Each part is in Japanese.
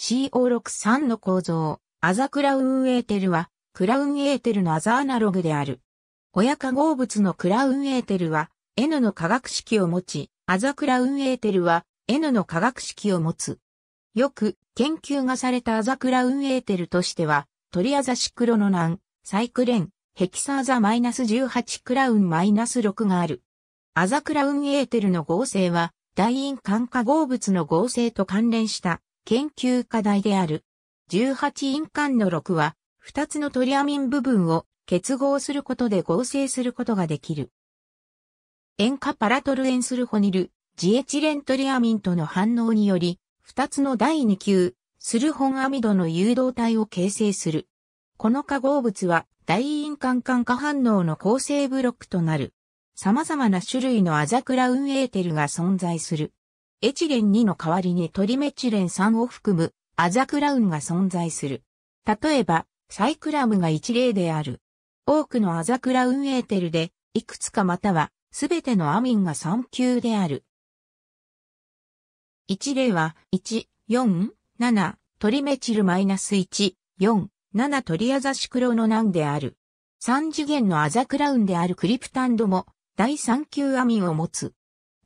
CO63 の構造、アザクラウンエーテルは、クラウンエーテルのアザアナログである。親化合物のクラウンエーテルは、N の化学式を持ち、アザクラウンエーテルは、N の化学式を持つ。よく、研究がされたアザクラウンエーテルとしては、トリアザシクロノナン、サイクレン、ヘキサーザ -18 クラウン -6 がある。アザクラウンエーテルの合成は、大陰管化合物の合成と関連した研究課題である。18印鑑の6は、2つのトリアミン部分を結合することで合成することができる。塩化パラトルエンスルホニル、ジエチレントリアミンとの反応により、2つの第2級、スルホンアミドの誘導体を形成する。この化合物は、大印鑑感化反応の構成ブロックとなる。様々な種類のアザクラウンエーテルが存在する。エチレン2の代わりにトリメチレン3を含むアザクラウンが存在する。例えば、サイクラムが一例である。多くのアザクラウンエーテルで、いくつかまたは、すべてのアミンが3級である。一例は、1、4、7、トリメチルマイナス -1、4、7トリアザシクロのンである。3次元のアザクラウンであるクリプタンドも、第3級アミンを持つ。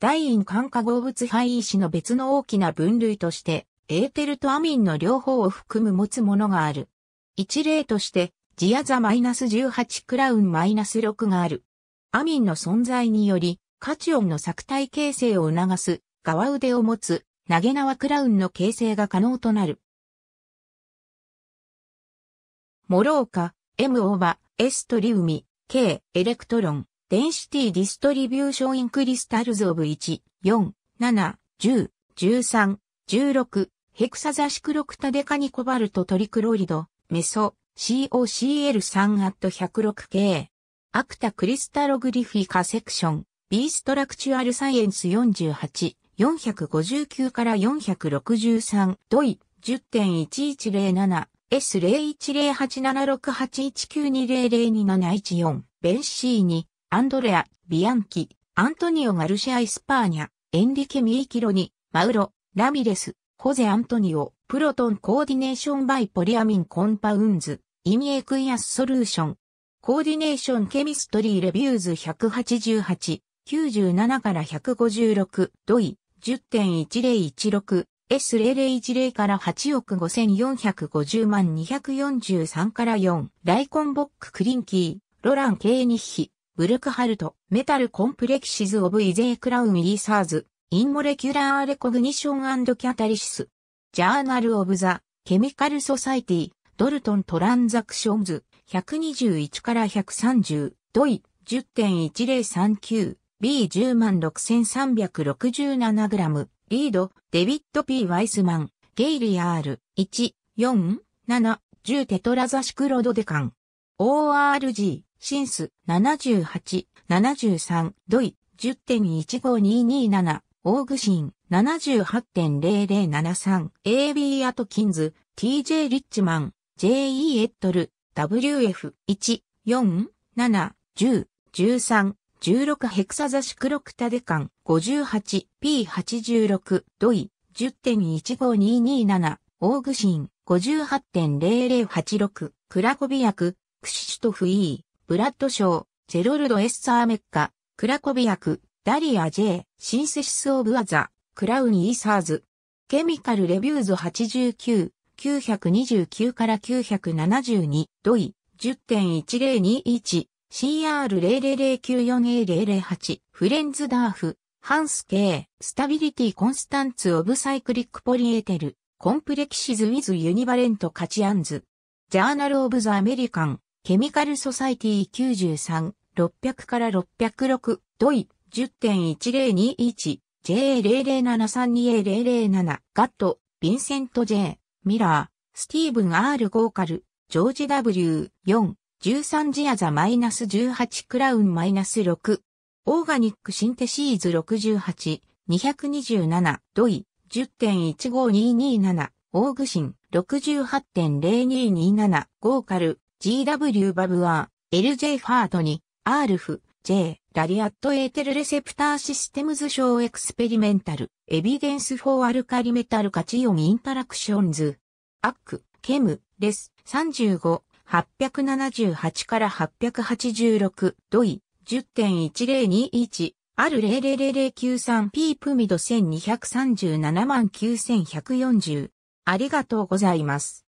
大陰感化合物配位子の別の大きな分類として、エーテルとアミンの両方を含む持つものがある。一例として、ジアザマイナス -18 クラウンマイナス -6 がある。アミンの存在により、カチオンの作体形成を促す、側腕を持つ、投げ縄クラウンの形成が可能となる。モローカ、M オーバ、S トリウミ、K、エレクトロン。デンシティディストリビューションインクリスタルズオブ1、4、7、10、13、16、ヘクサザシクロクタデカニコバルトトリクロリド、メソ、COCL3 アット 106K。アクタクリスタログリフィカセクション、ビーストラクチュアルサイエンス48、459から463、ドイ、10.1107、S0108768192002714、ベンシーニ、アンドレア、ビアンキ、アントニオ・ガルシア・イスパーニャ、エンリケ・ミーキロニ、マウロ、ラミレス、ホゼ・アントニオ、プロトンコーディネーションバイポリアミンコンパウンズ、イミエクイアスソリューション、コーディネーションケミストリーレビューズ188、97から156、ドイ、10.1016、S0010 から8億5450万243から4、ライコンボック・クリンキー、ロラン・ケーニッヒ、ブルクハルト、メタルコンプレキシズ・オブ・イゼー・クラウン・イーサーズ、インモレキュラー・レコグニション・キャタリシス、ジャーナル・オブ・ザ・ケミカル・ソサイティ、ドルトン・トランザクションズ、121から130、ドイ、10.1039、b 1 0 6 3 6 7ム、リード、デビット・ P・ ワイスマン、ゲイリアール、1、4、7、10テトラザシクロドデカン。ORG、シンス78、73、ドイ10.15227、オーグシン78.0073、AB アトキンズ、TJ リッチマン、JE エットル、WF1、4、7、10、13、16ヘクサザシクロクタデカン 58P86 ドイ10.15227オーグシン58.0086クラコビアククシシュトフーブラッドショー、ジェロルド・エッサー・メッカ、クラコビアク、ダリア・ジェー、シンセシス・オブ・アザ、クラウン・イーサーズ、ケミカル・レビューズ89、929から972、ドイ、10.1021、CR00094A008、フレンズダーフ、ハンス K、スタビリティコンスタンツオブサイクリックポリエーテル、コンプレキシズウィズユニバレントカチアンズ、ジャーナルオブザアメリカン、ケミカルソサイティ93、600から606、ドイ、10.1021、j 0 0 7 3 2 a 0 0 7ガット、ヴィンセント J、ミラー、スティーブン R ゴーカル、ジョージ W、4、13ジアザマイナス18クラウンマイナス6、オーガニックシンテシーズ68、227、ドイ、10.15227、オーグシン、68.0227、ゴーカル、GW バブア LJ ファートに、R f J、ラリアットエーテルレセプターシステムズ賞エクスペリメンタル、エビデンスフォーアルカリメタルカチオンインタラクションズ、アック、ケム、レス、35、878から886、ドイ、10.1021、ある00093ピープミド12379140。ありがとうございます。